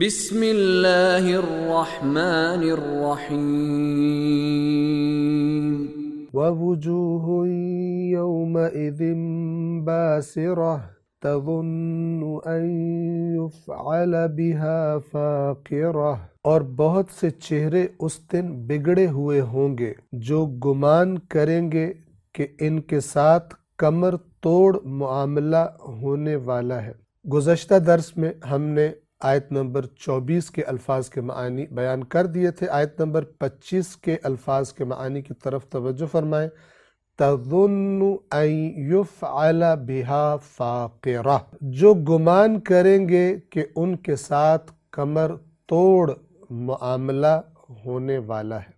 بسم اللہ الرحمن الرحیم تظن ان یفعل بها فاقرہ اور بہت سے چہرے اس دن بگڑے ہوئے ہوں گے جو گمان کریں گے کہ ان کے ساتھ کمر توڑ معاملہ ہونے والا ہے گزشتہ درس میں ہم نے آیت نمبر چوبیس کے الفاظ کے معنی بیان کر دیے تھے آیت نمبر پچیس کے الفاظ کے معنی کی طرف توجہ فرمائیں فاقرہ جو گمان کریں گے کہ ان کے ساتھ کمر توڑ معاملہ ہونے والا ہے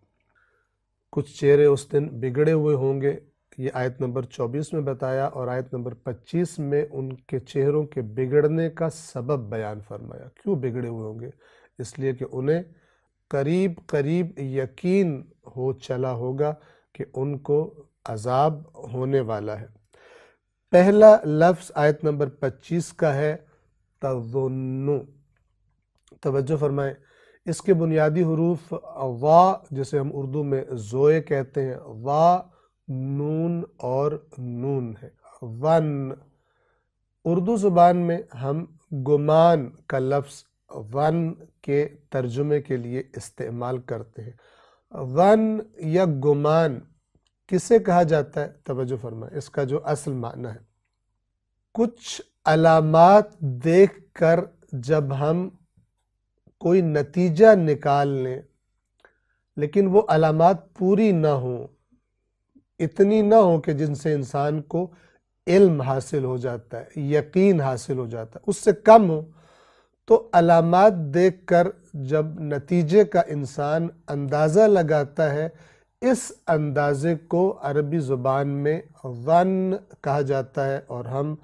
کچھ چہرے اس دن بگڑے ہوئے ہوں گے یہ آیت نمبر چوبیس میں بتایا اور آیت نمبر پچیس میں ان کے چہروں کے بگڑنے کا سبب بیان فرمایا کیوں بگڑے ہوئے ہوں گے اس لیے کہ انہیں قریب قریب یقین ہو چلا ہوگا کہ ان کو عذاب ہونے والا ہے پہلا لفظ آیت نمبر پچیس کا ہے تظنو توجہ فرمائیں اس کے بنیادی حروف وا جسے ہم اردو میں زوئے کہتے ہیں وا نون اور نون ہے ون اردو زبان میں ہم گمان کا لفظ ون کے ترجمے کے لیے استعمال کرتے ہیں ون یا گمان کسے کہا جاتا ہے توجہ فرما اس کا جو اصل معنی ہے کچھ علامات دیکھ کر جب ہم کوئی نتیجہ نکال لیں لیکن وہ علامات پوری نہ ہوں اتنی نہ ہو کہ جن سے انسان کو علم حاصل ہو جاتا ہے یقین حاصل ہو جاتا ہے اس سے کم ہو تو علامات دیکھ کر جب نتیجے کا انسان اندازہ لگاتا ہے اس اندازے کو عربی زبان میں ون کہا جاتا ہے اور ہم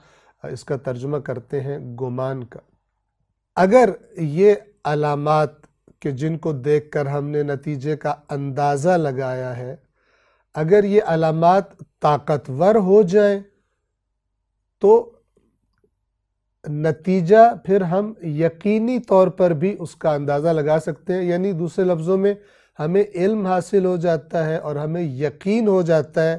اس کا ترجمہ کرتے ہیں گمان کا اگر یہ علامات کہ جن کو دیکھ کر ہم نے نتیجے کا اندازہ لگایا ہے اگر یہ علامات طاقتور ہو جائیں تو نتیجہ پھر ہم یقینی طور پر بھی اس کا اندازہ لگا سکتے ہیں یعنی دوسرے لفظوں میں ہمیں علم حاصل ہو جاتا ہے اور ہمیں یقین ہو جاتا ہے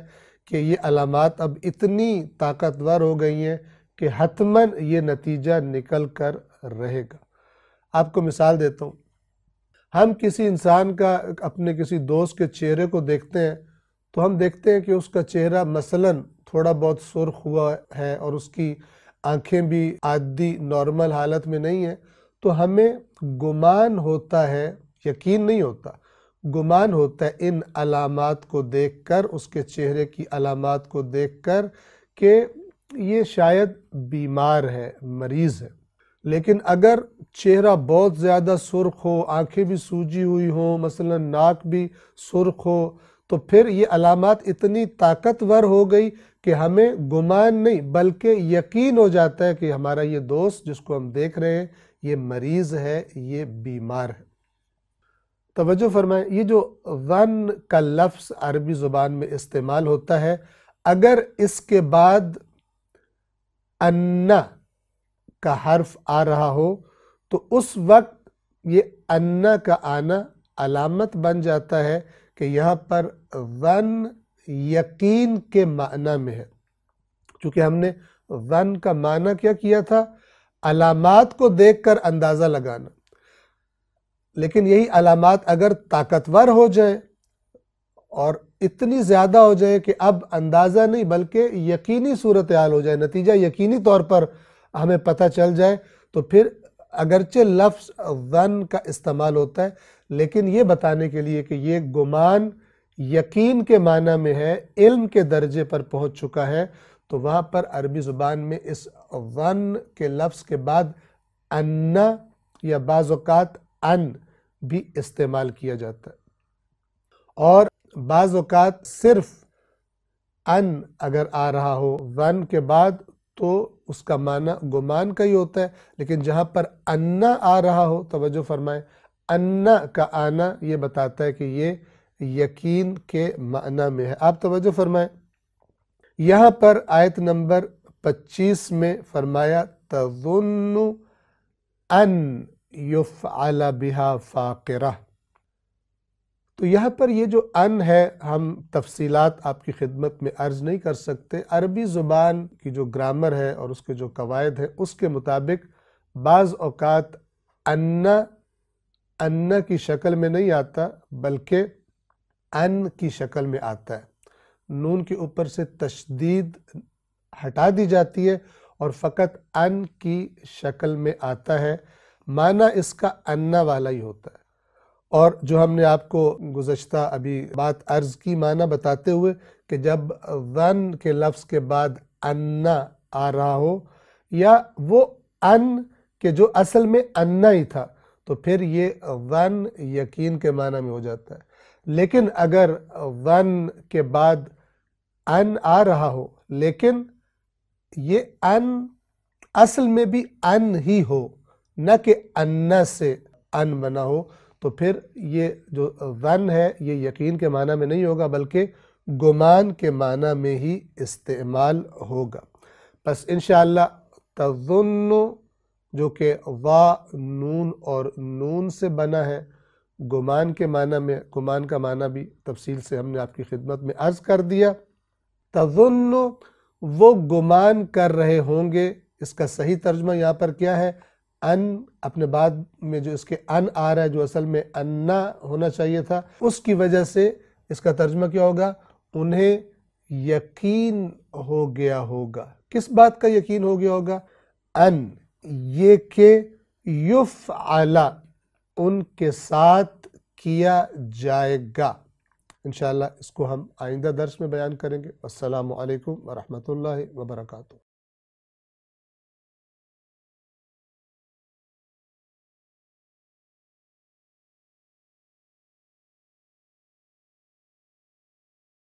کہ یہ علامات اب اتنی طاقتور ہو گئی ہیں کہ حتماً یہ نتیجہ نکل کر رہے گا آپ کو مثال دیتا ہوں ہم کسی انسان کا اپنے کسی دوست کے چہرے کو دیکھتے ہیں تو ہم دیکھتے ہیں کہ اس کا چہرہ مثلا تھوڑا بہت سرخ ہوا ہے اور اس کی آنکھیں بھی عادی نارمل حالت میں نہیں ہیں تو ہمیں گمان ہوتا ہے یقین نہیں ہوتا گمان ہوتا ہے ان علامات کو دیکھ کر اس کے چہرے کی علامات کو دیکھ کر کہ یہ شاید بیمار ہے مریض ہے لیکن اگر چہرہ بہت زیادہ سرخ ہو آنکھیں بھی سوجی ہوئی ہوں مثلا ناک بھی سرخ ہو تو پھر یہ علامات اتنی طاقتور ہو گئی کہ ہمیں گمان نہیں بلکہ یقین ہو جاتا ہے کہ ہمارا یہ دوست جس کو ہم دیکھ رہے ہیں یہ مریض ہے یہ بیمار ہے توجہ فرمائیں یہ جو ون کا لفظ عربی زبان میں استعمال ہوتا ہے اگر اس کے بعد انا کا حرف آ رہا ہو تو اس وقت یہ انہ کا آنا علامت بن جاتا ہے کہ یہاں پر ون یقین کے معنی میں ہے چونکہ ہم نے ون کا معنی کیا کیا تھا علامات کو دیکھ کر اندازہ لگانا لیکن یہی علامات اگر طاقتور ہو جائیں اور اتنی زیادہ ہو جائے کہ اب اندازہ نہیں بلکہ یقینی صورتحال ہو جائے نتیجہ یقینی طور پر ہمیں پتہ چل جائے تو پھر اگرچہ لفظ ون کا استعمال ہوتا ہے لیکن یہ بتانے کے لیے کہ یہ گمان یقین کے معنی میں ہے علم کے درجے پر پہنچ چکا ہے تو وہاں پر عربی زبان میں اس ون کے لفظ کے بعد انا یا بعض اوقات ان بھی استعمال کیا جاتا ہے اور بعض اوقات صرف ان اگر آ رہا ہو ون کے بعد تو اس کا معنی گمان کا ہی ہوتا ہے لیکن جہاں پر انا آ رہا ہو توجہ فرمائیں انا کا آنا یہ بتاتا ہے کہ یہ یقین کے معنی میں ہے آپ توجہ فرمائیں یہاں پر آیت نمبر پچیس میں فرمایا تظن ان یفعل فاقرہ تو یہاں پر یہ جو ان ہے ہم تفصیلات آپ کی خدمت میں عرض نہیں کر سکتے عربی زبان کی جو گرامر ہے اور اس کے جو قواعد ہے اس کے مطابق بعض اوقات انا ان کی شکل میں نہیں آتا بلکہ ان کی شکل میں آتا ہے نون کے اوپر سے تشدید ہٹا دی جاتی ہے اور فقط ان کی شکل میں آتا ہے معنی اس کا انا والا ہی ہوتا ہے اور جو ہم نے آپ کو گزشتہ ابھی بات عرض کی معنی بتاتے ہوئے کہ جب ون کے لفظ کے بعد انا آ رہا ہو یا وہ ان کے جو اصل میں انا ہی تھا تو پھر یہ ون یقین کے معنی میں ہو جاتا ہے لیکن اگر ون کے بعد ان آ رہا ہو لیکن یہ ان اصل میں بھی ان ہی ہو نہ کہ انا سے ان بنا ہو تو پھر یہ جو ون ہے یہ یقین کے معنی میں نہیں ہوگا بلکہ گمان کے معنی میں ہی استعمال ہوگا بس انشاءاللہ تظنو جو کہ وا نون اور نون سے بنا ہے گمان کے معنی میں گمان کا معنی بھی تفصیل سے ہم نے آپ کی خدمت میں عرض کر دیا تظن وہ گمان کر رہے ہوں گے اس کا صحیح ترجمہ یہاں پر کیا ہے ان اپنے بعد میں جو اس کے ان آ رہا ہے جو اصل میں ان نہ ہونا چاہیے تھا اس کی وجہ سے اس کا ترجمہ کیا ہوگا انہیں یقین ہو گیا ہوگا کس بات کا یقین ہو گیا ہوگا ان یہ کہ یف اعلیٰ ان کے ساتھ کیا جائے گا انشاءاللہ اس کو ہم آئندہ درس میں بیان کریں گے السلام علیکم ورحمۃ اللہ وبرکاتہ